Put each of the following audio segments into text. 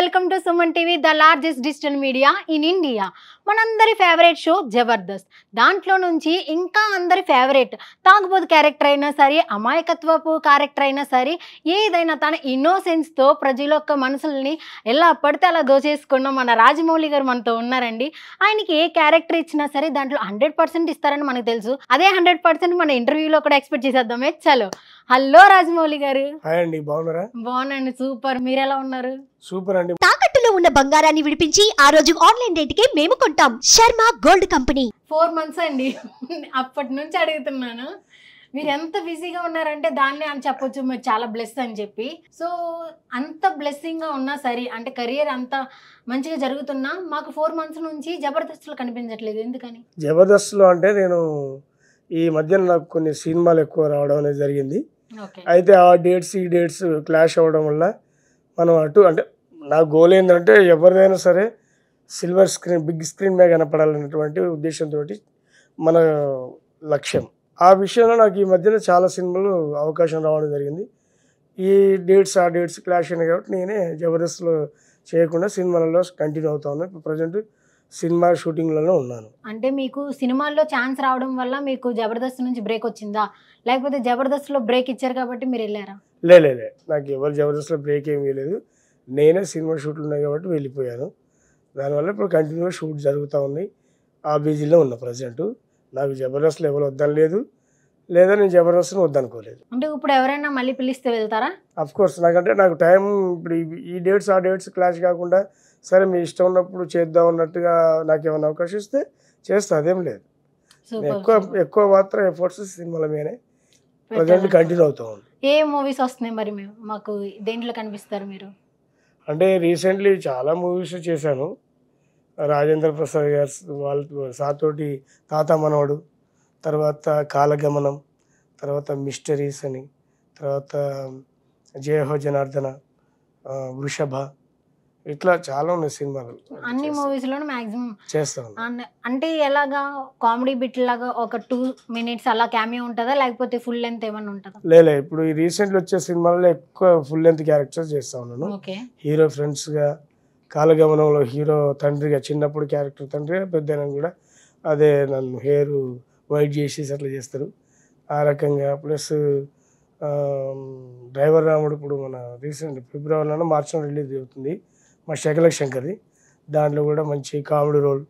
welcome to Suman TV the largest digital media in India మనందరి favourite show Jabardasth దాంట్లో నుంచి ఇంకా అందరి ఫేవరెట్ తాగుబోదు క్యారెక్టర్ అయినా సరే అమాయకత్వపు క్యారెక్టర్ అయినా సరే ఏదైనా తన ఇన్నోసెన్స్తో ప్రజల యొక్క మనసుల్ని ఎలా పడితే అలా దోచేసుకున్న మన రాజమౌళి గారు మనతో ఉన్నారండి ఆయనకి ఏ క్యారెక్టర్ ఇచ్చినా సరే దాంట్లో హండ్రెడ్ పర్సెంట్ ఇస్తారని మనకు తెలుసు అదే హండ్రెడ్ పర్సెంట్ మన ఇంటర్వ్యూలో కూడా ఎక్స్పెక్ట్ చేసేద్దామే చలో హలో రాజమౌళి గారు అండి బాగున్నారా బాగున్నాండి సూపర్ మీరు ఎలా ఉన్నారు సూపర్ అండి తాకట్టులో ఉన్న బంగారాన్ని విడిపించి ఆ రోజు ఆన్లైన్ రేటుకే మేము కొంటాం Sharma gold company four months అండి అప్పటి నుంచి అడుగుతున్నాను మీరు ఎంత బిజీగా ఉన్నారంటే దాన్నే అని చెప్పొచ్చు మీరు చాలా బ్లెస్ అని చెప్పి సో అంత బ్లెస్సింగ్ గా ఉన్నా సరే అంటే కెరియర్ అంత మంచిగా జరుగుతున్నా మాకు ఫోర్ మంత్స్ నుంచి జబర్దస్త్లో కనిపించట్లేదు ఎందుకని జబర్దస్త్లో అంటే నేను ఈ మధ్యన నాకు కొన్ని సినిమాలు ఎక్కువ రావడం అనేది జరిగింది అయితే ఆ డేట్స్ ఈ డేట్స్ క్లాష్ అవ్వడం వల్ల మనం అటు అంటే నా గోల్ ఏంటంటే ఎవరిదైనా సరే సిల్వర్ స్క్రీన్ బిగ్ స్క్రీన్ మీద కనపడాలనేటువంటి ఉద్దేశంతో మన లక్ష్యం ఆ విషయంలో నాకు ఈ మధ్యన చాలా సినిమాలు అవకాశం రావడం జరిగింది ఈ డేట్స్ ఆ డేట్స్ క్లాష్ అయినాయి కాబట్టి నేనే జబర్దస్త్లో చేయకుండా సినిమాలలో కంటిన్యూ అవుతా ఉన్నాను ఇప్పుడు ప్రజెంట్ సినిమా షూటింగ్లలో ఉన్నాను అంటే మీకు సినిమాల్లో ఛాన్స్ రావడం వల్ల మీకు జబర్దస్త్ నుంచి బ్రేక్ వచ్చిందా లేకపోతే జబర్దస్త్లో బ్రేక్ ఇచ్చారు కాబట్టి మీరు వెళ్ళారా లేదు నాకు ఎవరు జబర్దస్త్లో బ్రేక్ ఏమీ లేదు నేనే సినిమా షూట్లు ఉన్నాయి కాబట్టి వెళ్ళిపోయాను దానివల్ల ఇప్పుడు కంటిన్యూగా షూట్ జరుగుతూ ఉంది ఆ బీజీలో ఉన్న ప్రజెంట్ నాకు జబర్దస్త్ ఎవరు వద్దని లేదు లేదా నేను జబర్దస్త్ని వద్దనుకోలేదు అంటే ఇప్పుడు ఎవరైనా మళ్ళీ పిలిస్తే వెళ్తారా అఫ్ కోర్స్ నాకంటే నాకు టైం ఇప్పుడు ఈ డేట్స్ ఆ డేట్స్ క్లాష్ కాకుండా సరే మీ ఇష్టం ఉన్నప్పుడు చేద్దాం అన్నట్టుగా నాకు ఏమైనా అవకాశం ఇస్తే చేస్తా అదేం లేదు ఎక్కువ ఎక్కువ మాత్రం ఎఫర్ట్స్ సినిమాల మీదనే ప్రజెంట్ కంటిన్యూ అవుతా ఉంది ఏ మూవీస్ వస్తున్నాయి మరి మేము మాకు దేంట్లో కనిపిస్తారు మీరు అంటే రీసెంట్లీ చాలా మూవీస్ చేశాను రాజేంద్ర ప్రసాద్ గారు వాళ్ళ సాతోటి తాత మనవడు తర్వాత కాలగమనం తర్వాత మిస్టరీస్ అని తర్వాత జయహో జనార్దన వృషభ ఇట్లా చాలా ఉన్నాయి సినిమాలు అన్ని మూవీస్ లో మాక్సిమం చేస్తాను అంటే ఎలాగా కామెడీ బిట్ లాగా ఒక టూ మినిట్స్ అలా క్యామియో ఉంటుందా లేకపోతే ఫుల్ లెంత్ ఏమైనా ఉంటుందా లేదు ఇప్పుడు ఈ రీసెంట్ వచ్చే సినిమాల్లో ఎక్కువ ఫుల్ లెంత్ క్యారెక్టర్ చేస్తా ఉన్నాను హీరో ఫ్రెండ్స్ గా కాలగమనంలో హీరో తండ్రిగా చిన్నప్పుడు క్యారెక్టర్ తండ్రి పెద్ద కూడా అదే నన్ను హెయిర్ వైట్ చేసి అట్లా చేస్తారు ఆ రకంగా ప్లస్ డ్రైవర్ రాముడు ఇప్పుడు మన రీసెంట్ ఫిబ్రవరిలోనో మార్చిలో రిలీజ్ అవుతుంది మా శకలక్ శంకర్ది దాంట్లో కూడా మంచి కామెడీ రోల్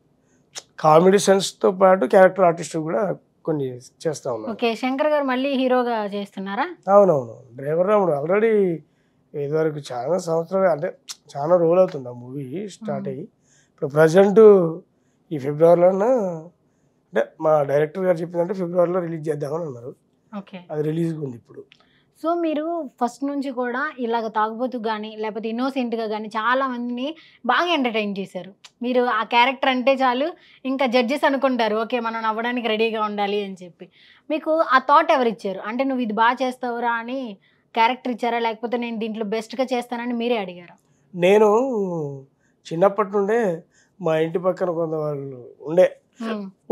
కామెడీ సెన్స్తో పాటు క్యారెక్టర్ ఆర్టిస్ట్ కూడా కొన్ని చేస్తా ఉన్నాను ఓకే శంకర్ గారు మళ్ళీ హీరోగా చేస్తున్నారా అవునవును డ్రైవర్ రాముడు ఆల్రెడీ ఇదివరకు చాలా సంవత్సరాలు అంటే చాలా రోల్ అవుతుంది ఆ మూవీ స్టార్ట్ అయ్యి ఇప్పుడు ప్రజెంట్ ఈ ఫిబ్రవరిలోన అంటే మా డైరెక్టర్ గారు చెప్పిందంటే ఫిబ్రవరిలో రిలీజ్ చేద్దామని అన్నారు అది రిలీజ్ ఉంది ఇప్పుడు సో మీరు ఫస్ట్ నుంచి కూడా ఇలాగ తాగుబోతు కానీ లేకపోతే ఇన్నోసెంట్గా కానీ చాలామందిని బాగా ఎంటర్టైన్ చేశారు మీరు ఆ క్యారెక్టర్ అంటే చాలు ఇంకా జడ్జెస్ అనుకుంటారు ఓకే మనం నవ్వడానికి రెడీగా ఉండాలి అని చెప్పి మీకు ఆ థాట్ ఎవరు ఇచ్చారు అంటే నువ్వు ఇది బాగా చేస్తావురా అని క్యారెక్టర్ ఇచ్చారా లేకపోతే నేను దీంట్లో బెస్ట్గా చేస్తానని మీరే అడిగారు నేను చిన్నప్పటి నుండే మా ఇంటి పక్కన కొంత వాళ్ళు ఉండే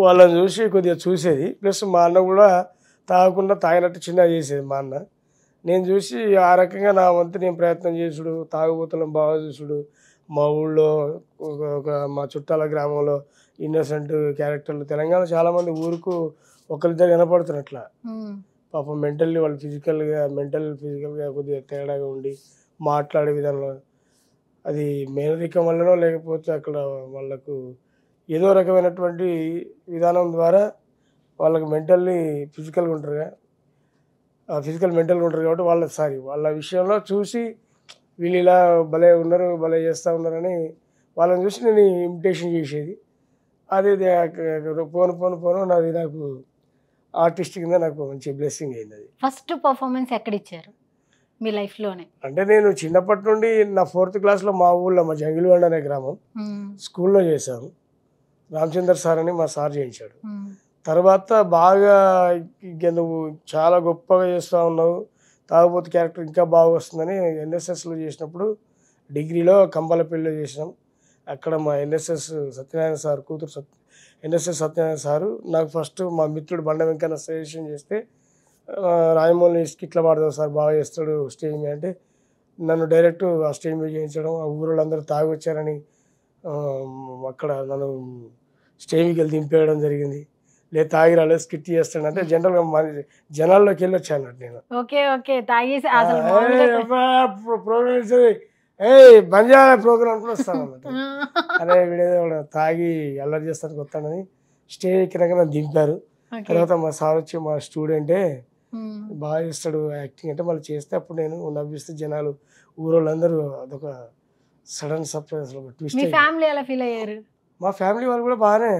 వాళ్ళని చూసి కొద్దిగా చూసేది ప్లస్ మా అన్న కూడా తాగకుండా తాగినట్టు చిన్నగా చేసేది మా అన్న నేను చూసి ఆ రకంగా నా వంతు నేను ప్రయత్నం చేసుడు తాగుబోతులను బాగా చూసుడు మా ఊళ్ళో ఒక మా చుట్టాల గ్రామంలో ఇన్నోసెంట్ క్యారెక్టర్లు తెలంగాణ చాలామంది ఊరుకు ఒకరిద్దరు వినపడుతున్నట్ల పాపం మెంటల్లీ వాళ్ళు ఫిజికల్గా మెంటల్ ఫిజికల్గా కొద్దిగా తేడాగా ఉండి మాట్లాడే విధానంలో అది మేనరికం వల్లనో లేకపోతే అక్కడ వాళ్ళకు ఏదో రకమైనటువంటి విధానం ద్వారా వాళ్ళకు మెంటల్లీ ఫిజికల్గా ఉంటారుగా ఫిజికల్ మెంటల్గా ఉంటారు కాబట్టి వాళ్ళ సారీ వాళ్ళ విషయంలో చూసి వీళ్ళు ఇలా భలే ఉన్నారు భలే చేస్తూ ఉన్నారని వాళ్ళని చూసి నేను ఇమిటేషన్ చేసేది అది పోను పోను పోను నాది నాకు ఆర్టిస్ట్ కింద నాకు మంచి బ్లెస్సింగ్ అయింది అది ఫస్ట్ పర్ఫార్మెన్స్ ఎక్కడ ఇచ్చారు మీ లైఫ్లోనే అంటే నేను చిన్నప్పటి నుండి నా ఫోర్త్ క్లాస్లో మా ఊళ్ళో మా జంగిలివాడ అనే గ్రామం స్కూల్లో చేశాను రామచందర్ సార్ అని మా సార్ చేయించాడు తర్వాత బాగా ఇంక నువ్వు చాలా గొప్పగా చేస్తూ ఉన్నావు తాగుబోతు క్యారెక్టర్ ఇంకా బాగా వస్తుందని ఎన్ఎస్ఎస్లో చేసినప్పుడు డిగ్రీలో కంబలపల్లిలో చేసినాం అక్కడ మా ఎన్ఎస్ఎస్ సత్యనారాయణ సార్ కూతురు సత్ ఎన్ఎస్ఎస్ సత్యనారాయణ సారు నాకు ఫస్ట్ మా మిత్రుడు బండ వెంకన్న సజెషన్ చేస్తే రాయమౌళి స్కిట్ల పాడదాం సార్ బాగా చేస్తాడు స్టేజ్ అంటే నన్ను డైరెక్ట్ ఆ స్టేజ్ మీద చేయించడం ఆ ఊరోళ్ళందరూ తాగి వచ్చారని అక్కడ నన్ను స్టేజ్కి వెళ్ళి దింపేయడం జరిగింది లేదు తాగి రాలేదు స్కిట్ చేస్తాడు అంటే జనరల్ గా జనాల్లోకి వెళ్ళి వచ్చాను నేను ఓకే ఓకే ప్రోగ్రామ్ ఏ బంజా ప్రోగ్రామ్ కూడా వస్తాను అన్నమాట అరే వీడేదో తాగి అల్లరి చేస్తానికి వస్తాడని స్టేజ్ ఎక్కినాక దింపారు తర్వాత మా సార్ వచ్చి మా స్టూడెంటే బాగా చేస్తాడు యాక్టింగ్ అంటే మళ్ళీ చేస్తే అప్పుడు నేను నవ్విస్తే జనాలు ఊరోళ్ళందరూ అదొక సడన్ సర్ప్రైజ్ ఫ్యామిలీ ఫీల్ అయ్యారు మా ఫ్యామిలీ వాళ్ళు కూడా బాగానే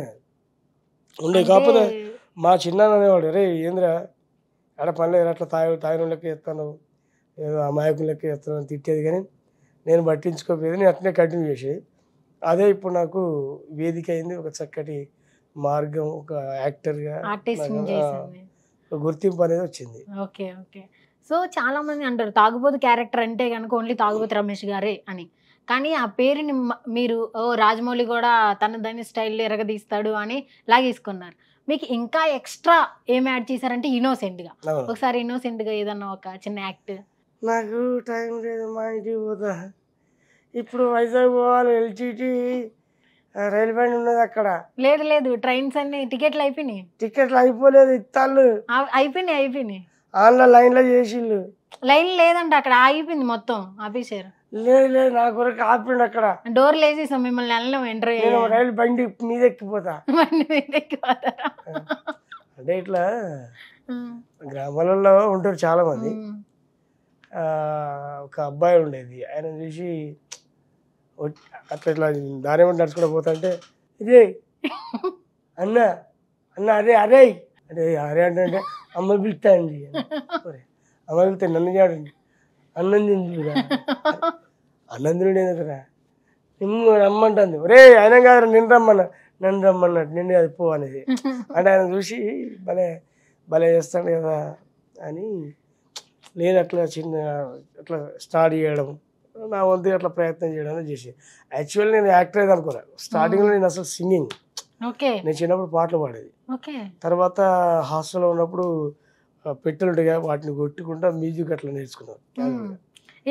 ఉండే కాకపోతే మా చిన్నాన్న అనేవాడు రే ఏంద్రా ఆడ పనిలేదు అట్లా తాయి తాగినోళ్ళకి ఎత్తాను ఏదో అమాయకులకి ఎత్తాను తిట్టేది కానీ నేను పట్టించుకోకపోయేది నేను అట్నే కంటిన్యూ చేసేది అదే ఇప్పుడు నాకు వేదిక అయింది ఒక చక్కటి మార్గం ఒక యాక్టర్గా గుర్తింపు అనేది వచ్చింది ఓకే ఓకే సో చాలా మంది అంటారు తాగుబోతు క్యారెక్టర్ అంటే కనుక ఓన్లీ తాగుబోతు రమేష్ గారే అని కానీ ఆ పేరుని మీరు ఓ రాజమౌళి కూడా తన దాని స్టైల్ ఎరగదీస్తాడు అని లాగేసుకున్నారు మీకు ఇంకా ఎక్స్ట్రా ఏం యాడ్ చేశారంటే ఇన్నోసెంట్గా ఒకసారి ఇన్నోసెంట్గా ఏదన్నా ఒక చిన్న యాక్ట్ నాకు టైం లేదు మా ఇంటి పోతా ఇప్పుడు వైజాగ్ పోవాలి ఎల్జిటి రైల్ బండి ఉన్నది అక్కడ లేదు లేదు ట్రైన్స్ అన్ని టికెట్లు అయిపోయినాయి టికెట్లు అయిపోలేదు ఇత్తాళ్ళు అయిపోయినాయి అయిపోయినాయి ఆన్లో లైన్లో చేసిళ్ళు లైన్ లేదంట అక్కడ ఆగిపోయింది మొత్తం ఆపేశారు లేదు లేదు నా కొరకు ఆపండి అక్కడ డోర్ లేసేసాం మిమ్మల్ని వెళ్ళం ఎంటర్ రైలు బండి మీద ఎక్కిపోతా బండి మీద ఎక్కిపోతా అంటే ఇట్లా గ్రామాలలో ఉంటారు చాలా మంది ఒక అబ్బాయి ఉండేది ఆయన చూసి అట్లా ఇట్లా దాని ఏమంటే నడుచుకుంటూ పోతా అంటే ఇదే అన్న అన్న అరే అరే అంటే అరే అంటే అమ్మ పిలుస్తా అండి అమరంతే నన్ను చేడండి అన్నందించుడుగా అన్నందినుడు ఏందిరా నిన్ను రమ్మంటుంది ఒరే ఆయన కాదు నిన్ను రమ్మన్న నన్ను రమ్మన్నట్టు నిన్ను అది పో అనేది అంటే ఆయన చూసి భలే భలే చేస్తాడు కదా అని నేను అట్లా చిన్న అట్లా స్టార్ట్ చేయడం నా వంతు అట్లా ప్రయత్నం చేయడం అనేది చేసి యాక్చువల్లీ నేను యాక్టర్ అయితే అనుకోరా స్టార్టింగ్లో నేను అసలు సింగింగ్ నేను చిన్నప్పుడు పాటలు పాడేది తర్వాత హాస్టల్లో ఉన్నప్పుడు పెట్టలుడిగా వాటిని కొట్టుకుంటా మ్యూజిక్ అట్లా నేర్చుకున్నాను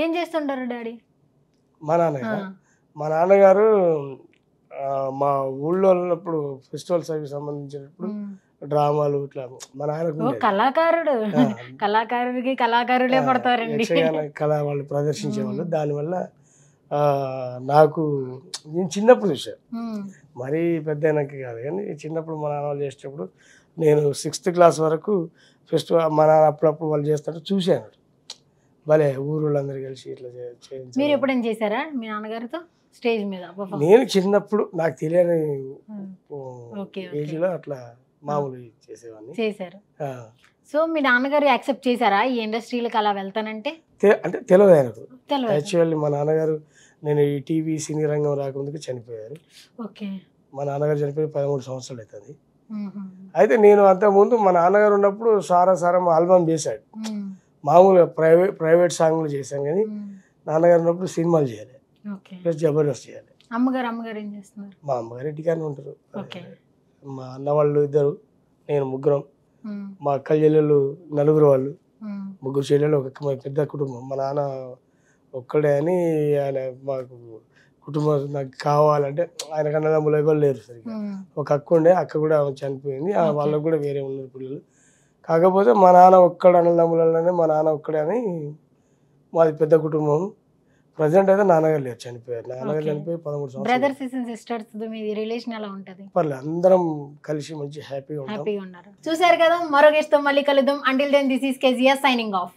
ఏం చేస్తుంటారు డాడీ మా నాన్నగారు మా నాన్నగారు మా ఊళ్ళో ఉన్నప్పుడు ఫెస్టివల్స్ అవి సంబంధించినప్పుడు డ్రామాలు ఇట్లా మా నాన్న కళాకారుడు కళాకారుడికి కళాకారులే పడతారండి కళ వాళ్ళు ప్రదర్శించేవాళ్ళు దానివల్ల నాకు నేను చిన్నప్పుడు చూసాను మరీ పెద్ద కాదు కానీ చిన్నప్పుడు మా నాన్న వాళ్ళు చేసేటప్పుడు నేను సిక్స్త్ క్లాస్ వరకు ఫస్ట్ మా నాన్న అప్పుడప్పుడు వాళ్ళు చేస్తాడు చూశాను భలే ఊరోళ్ళందరూ కలిసి ఇట్లా మీరు ఎప్పుడైనా చేశారా మీ నాన్నగారితో స్టేజ్ మీద నేను చిన్నప్పుడు నాకు తెలియని ఏజ్లో అట్లా మామూలు చేసేవాడిని చేశారు సో మీ నాన్నగారు యాక్సెప్ట్ చేశారా ఈ ఇండస్ట్రీలకు అలా వెళ్తానంటే అంటే తెలియదు ఆయనకు యాక్చువల్లీ మా నాన్నగారు నేను ఈ టీవీ సినీ రంగం రాకముందుకు చనిపోయారు ఓకే మా నాన్నగారు చనిపోయి పదమూడు సంవత్సరాలు అవుతుంది అయితే నేను అంతకుముందు మా నాన్నగారు ఉన్నప్పుడు సారా సారా మా ఆల్బమ్ చేశాడు మామూలుగా ప్రైవేట్ ప్రైవేట్ సాంగ్లు చేశాను కానీ నాన్నగారు ఉన్నప్పుడు సినిమాలు చేయాలి ప్లస్ జబర్దస్త్ చేయాలి మా అమ్మగారు ఇంటికానే ఉంటారు మా అన్న వాళ్ళు ఇద్దరు నేను ముగ్గురం మా అక్క చెల్లెళ్ళు నలుగురు వాళ్ళు ముగ్గురు చెల్లెళ్ళు ఒక మా పెద్ద కుటుంబం మా నాన్న ఒక్కడే అని ఆయన మాకు కుటుంబం నాకు కావాలంటే ఆయన కన్నదమ్ములు ఎవరు లేరు సరిగ్గా ఒక అక్క ఉండే అక్క కూడా ఆమె చనిపోయింది వాళ్ళకు కూడా వేరే ఉన్నారు పిల్లలు కాకపోతే మా నాన్న ఒక్కడ అన్నదమ్ములలోనే మా నాన్న ఒక్కడే అని మాది పెద్ద కుటుంబం ప్రజెంట్ అయితే నాన్నగారు లేరు చనిపోయారు నాన్నగారు చనిపోయి పదమూడు సంవత్సరాలు రిలేషన్ పర్లేదు అందరం కలిసి మంచి హ్యాపీగా ఉంటాం చూసారు కదా మరో గెస్ట్ తో మళ్ళీ కలుద్దాం until then this is KGS signing of